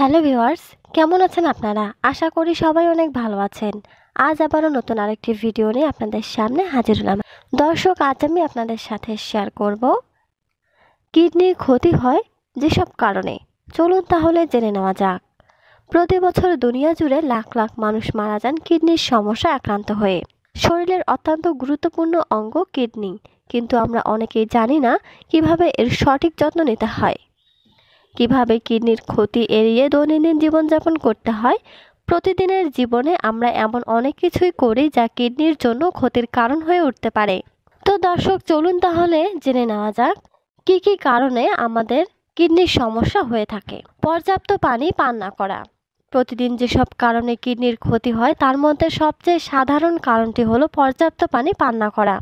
hello viewers কেমন আছেন আপনারা আশা করি সবাই অনেক ভালো আছেন আজ আবারও নতুন আরেকটি ভিডিও নিয়ে আপনাদের সামনে হাজির হলাম দর্শক আজ আমি আপনাদের সাথে শেয়ার করব কিডনির ক্ষতি হয় যেসব কারণে চলুন তাহলে জেনে নেওয়া যাক প্রতি বছর দুনিয়া জুড়ে লাখ লাখ মানুষ মারা যান কিডনির সমস্যা আক্রান্ত হয়ে শরীরের অত্যন্ত গুরুত্বপূর্ণ অঙ্গ কিডনি কিন্তু আমরা অনেকেই জানি না কিভাবে এর সঠিক যত্ন নিতে হয় কিভাবে কিডনির ক্ষতি এড়িয়ে দৈনন্দিন জীবনযাপন করতে হয় প্রতিদিনের জীবনে আমরা এমন অনেক কিছুই করি যা কিডনির জন্য ক্ষতির কারণ হয়ে উঠতে পারে তো দর্শক চলুন তাহলে জেনে নেওয়া যাক কি কি কারণে আমাদের কিডনির সমস্যা হয়ে থাকে পর্যাপ্ত পানি পান না করা প্রতিদিন যেসব কারণে কিডনির ক্ষতি হয় তার মধ্যে সবচেয়ে সাধারণ কারণটি হলো পর্যাপ্ত পানি পান না করা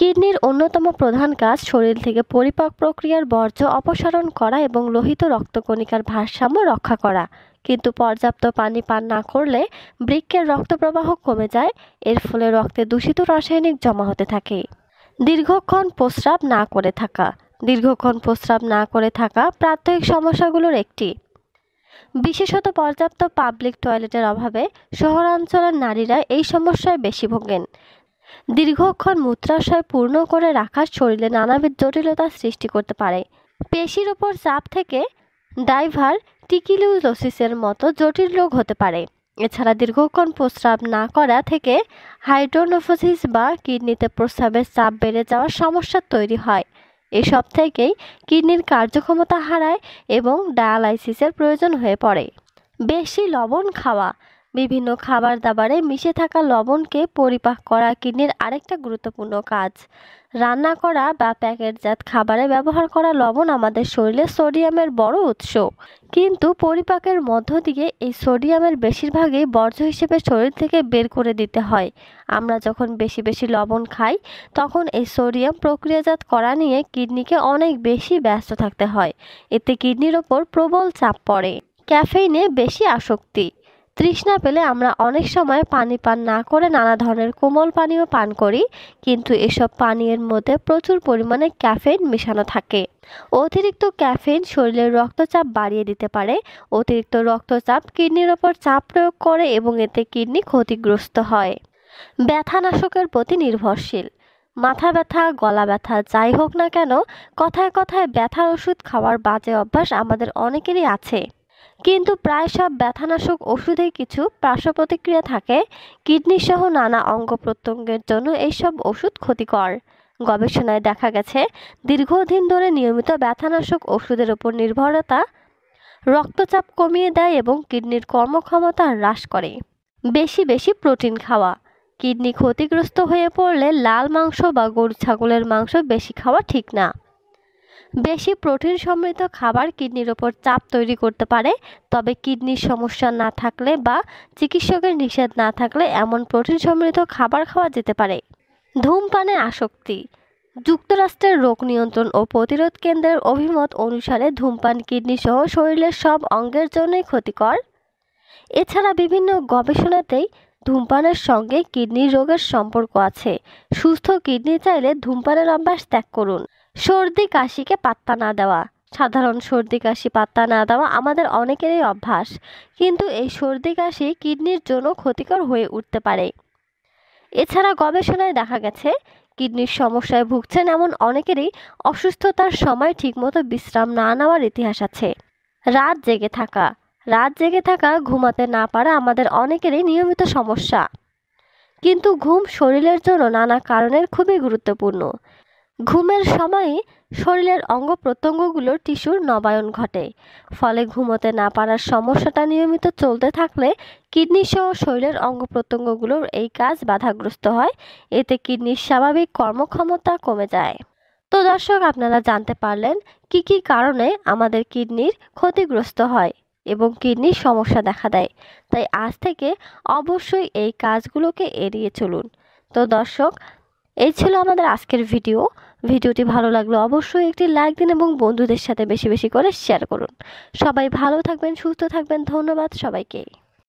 কিডনির অন্যতম প্রধান কাজ শরীর থেকে পরিপাক প্রক্রিয়ার বর্জ্য অপসারণ করা এবং লোহিত রক্তকণিকার ভারসাম্য রক্ষা করা কিন্তু পর্যাপ্ত পানি পান না করলে বৃক্ষের রক্তপ্রবাহ কমে যায় এর ফলে রক্তে দূষিত রাসায়নিক জমা হতে থাকে দীর্ঘক্ষণ প্রস্রাব না করে থাকা দীর্ঘক্ষণ প্রস্রাব না করে থাকা প্রাত্যহিক সমস্যাগুলোর একটি বিশেষত পর্যাপ্ত পাবলিক টয়লেটের অভাবে শহরাঞ্চলের নারীরা এই সমস্যায় বেশি ভোগেন দীর্ঘক্ষণ মূত্রাশয় পূর্ণ করে রাখা শরীরে নানাবিধ জটিলতা সৃষ্টি করতে পারে পেশির ওপর চাপ থেকে ডাইভার টিকিলিউলোসিসের মতো জটিল রোগ হতে পারে এছাড়া দীর্ঘক্ষণ প্রস্রাব না করা থেকে হাইড্রোনোফোসিস বা কিডনিতে প্রস্রাবের চাপ বেড়ে যাওয়ার সমস্যা তৈরি হয় এসব থেকেই কিডনির কার্যক্ষমতা হারায় এবং ডায়ালাইসিসের প্রয়োজন হয়ে পড়ে বেশি লবণ খাওয়া বিভিন্ন খাবার দাবারে মিশে থাকা লবণকে পরিপাক করা কিডনির আরেকটা গুরুত্বপূর্ণ কাজ রান্না করা বা প্যাকেটজাত খাবারে ব্যবহার করা লবণ আমাদের শরীরে সোডিয়ামের বড় উৎস কিন্তু পরিপাকের মধ্য দিয়ে এই সোডিয়ামের বেশিরভাগই বর্জ্য হিসেবে শরীর থেকে বের করে দিতে হয় আমরা যখন বেশি বেশি লবণ খাই তখন এই সোডিয়াম প্রক্রিয়াজাত করা নিয়ে কিডনিকে অনেক বেশি ব্যস্ত থাকতে হয় এতে কিডনির ওপর প্রবল চাপ পড়ে ক্যাফেইনে বেশি আসক্তি তৃষ্ণা পেলে আমরা অনেক সময় পানি পান না করে নানা ধরনের কোমল পানীয় পান করি কিন্তু এসব পানীয়ের মধ্যে প্রচুর পরিমাণে ক্যাফেইন মেশানো থাকে অতিরিক্ত ক্যাফেইন শরীরের রক্তচাপ বাড়িয়ে দিতে পারে অতিরিক্ত রক্তচাপ কিডনির ওপর চাপ প্রয়োগ করে এবং এতে কিডনি ক্ষতিগ্রস্ত হয় ব্যথানাশকের প্রতি নির্ভরশীল মাথা ব্যথা গলা ব্যথা যাই হোক না কেন কথায় কথায় ব্যথার ওষুধ খাওয়ার বাজে অভ্যাস আমাদের অনেকেরই আছে কিন্তু প্রায় সব ব্যথানাশক ওষুধে কিছু পার্শ্ব প্রতিক্রিয়া থাকে কিডনিসহ নানা অঙ্গ প্রত্যঙ্গের জন্য এইসব ওষুধ ক্ষতিকর গবেষণায় দেখা গেছে দীর্ঘদিন ধরে নিয়মিত ব্যথানাশক ওষুধের ওপর নির্ভরতা রক্তচাপ কমিয়ে দেয় এবং কিডনির কর্মক্ষমতা হ্রাস করে বেশি বেশি প্রোটিন খাওয়া কিডনি ক্ষতিগ্রস্ত হয়ে পড়লে লাল মাংস বা গরু ছাগলের মাংস বেশি খাওয়া ঠিক না বেশি প্রোটিন সমৃদ্ধ খাবার কিডনির ওপর চাপ তৈরি করতে পারে তবে কিডনির সমস্যা না থাকলে বা চিকিৎসকের নিষেধ না থাকলে এমন প্রোটিন সমৃদ্ধ খাবার খাওয়া যেতে পারে ধূমপানে আসক্তি যুক্তরাষ্ট্রের রোগ নিয়ন্ত্রণ ও প্রতিরোধ কেন্দ্রের অভিমত অনুসারে ধূমপান কিডনি সহ শরীরের সব অঙ্গের জন্যই ক্ষতিকর এছাড়া বিভিন্ন গবেষণাতেই ধূমপানের সঙ্গে কিডনি রোগের সম্পর্ক আছে সুস্থ কিডনি চাইলে ধূমপানের অভ্যাস ত্যাগ করুন সর্দি কাশিকে পাত্তা না দেওয়া সাধারণ সর্দি কাশি পাত্তা না দেওয়া আমাদের অনেকেরই অভ্যাস কিন্তু এই সর্দি কাশি কিডনির জন্য ক্ষতিকর হয়ে উঠতে পারে এছাড়া গবেষণায় দেখা গেছে কিডনির সমস্যায় ভুগছেন এমন অনেকেরই অসুস্থতার সময় ঠিকমতো বিশ্রাম না নেওয়ার ইতিহাস আছে রাত জেগে থাকা রাত জেগে থাকা ঘুমাতে না পারা আমাদের অনেকেরই নিয়মিত সমস্যা কিন্তু ঘুম শরীরের জন্য নানা কারণের খুবই গুরুত্বপূর্ণ ঘুমের সময়ে শরীরের অঙ্গ প্রত্যঙ্গগুলোর টিস্যুর নবায়ন ঘটে ফলে ঘুমোতে না পারার সমস্যাটা নিয়মিত চলতে থাকলে কিডনি সহ শরীরের অঙ্গ প্রত্যঙ্গগুলোর এই কাজ বাধাগ্রস্ত হয় এতে কিডনির স্বাভাবিক কর্মক্ষমতা কমে যায় তো দর্শক আপনারা জানতে পারলেন কি কি কারণে আমাদের কিডনির ক্ষতিগ্রস্ত হয় এবং কিডনির সমস্যা দেখা দেয় তাই আজ থেকে অবশ্যই এই কাজগুলোকে এড়িয়ে চলুন তো দর্শক এই ছিল আমাদের আজকের ভিডিও ভিডিওটি ভালো লাগলো অবশ্যই একটি লাইক দিন এবং বন্ধুদের সাথে বেশি বেশি করে শেয়ার করুন সবাই ভালো থাকবেন সুস্থ থাকবেন ধন্যবাদ সবাইকে